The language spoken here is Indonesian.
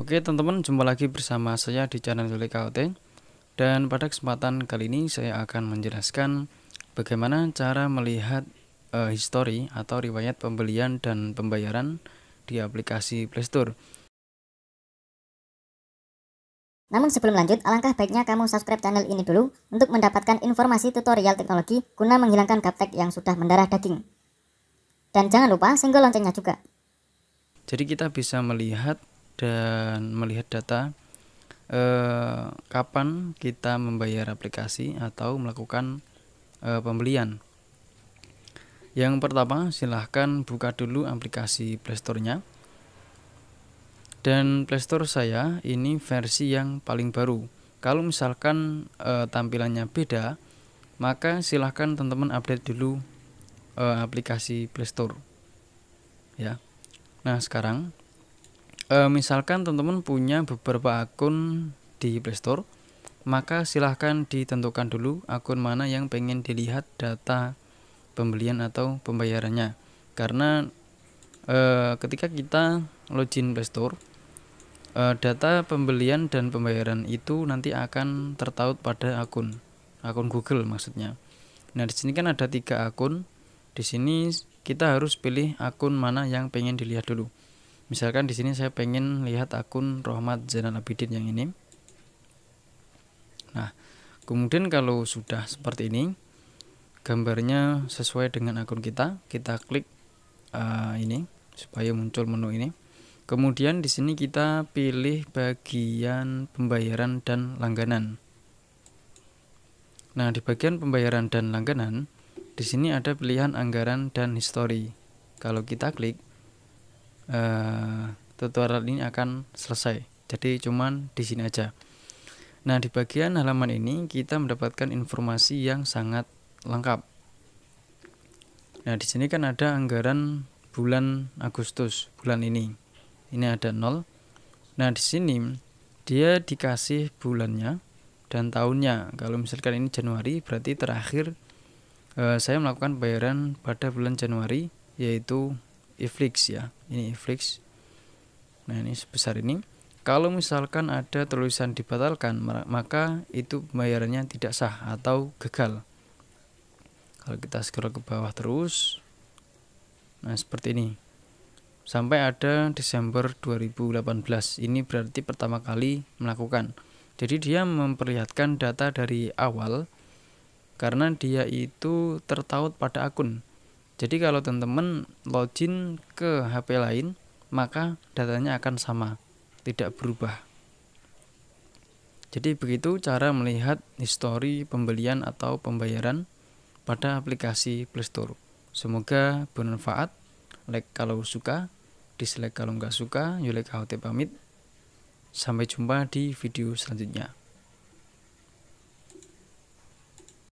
Oke teman-teman, jumpa lagi bersama saya di channel Tuli KOT Dan pada kesempatan kali ini saya akan menjelaskan bagaimana cara melihat uh, history atau riwayat pembelian dan pembayaran di aplikasi Playstore Namun sebelum lanjut, alangkah baiknya kamu subscribe channel ini dulu untuk mendapatkan informasi tutorial teknologi guna menghilangkan gaptek yang sudah mendarah daging. Dan jangan lupa single loncengnya juga. Jadi kita bisa melihat dan melihat data eh, kapan kita membayar aplikasi atau melakukan eh, pembelian. Yang pertama, silahkan buka dulu aplikasi Playstore-nya. Dan Playstore saya ini versi yang paling baru. Kalau misalkan e, tampilannya beda, maka silahkan teman-teman update dulu e, aplikasi Playstore. Ya. Nah, sekarang e, misalkan teman-teman punya beberapa akun di Playstore maka silahkan ditentukan dulu akun mana yang pengen dilihat data pembelian atau pembayarannya karena e, ketika kita login Playstore e, eh, data pembelian dan pembayaran itu nanti akan tertaut pada akun akun Google maksudnya nah di sini kan ada tiga akun di sini kita harus pilih akun mana yang pengen dilihat dulu misalkan di sini saya pengen lihat akun Rohmat Zainal Abidin yang ini nah kemudian kalau sudah seperti ini gambarnya sesuai dengan akun kita kita klik uh, ini supaya muncul menu ini kemudian di sini kita pilih bagian pembayaran dan langganan nah di bagian pembayaran dan langganan di sini ada pilihan anggaran dan histori kalau kita klik uh, tutorial ini akan selesai. Jadi cuman di sini aja. Nah, di bagian halaman ini kita mendapatkan informasi yang sangat lengkap. Nah, di sini kan ada anggaran bulan Agustus, bulan ini. Ini ada 0. Nah, di sini dia dikasih bulannya dan tahunnya. Kalau misalkan ini Januari, berarti terakhir eh, saya melakukan bayaran pada bulan Januari yaitu iflix ya ini iflix nah ini sebesar ini kalau misalkan ada tulisan dibatalkan maka itu pembayarannya tidak sah atau gagal kalau kita scroll ke bawah terus nah seperti ini sampai ada Desember 2018 ini berarti pertama kali melakukan jadi dia memperlihatkan data dari awal karena dia itu tertaut pada akun jadi kalau teman-teman login ke HP lain, maka datanya akan sama, tidak berubah. Jadi begitu cara melihat histori pembelian atau pembayaran pada aplikasi Playstore. Semoga bermanfaat. Like kalau suka, dislike kalau nggak suka. Yulek HT pamit. Sampai jumpa di video selanjutnya.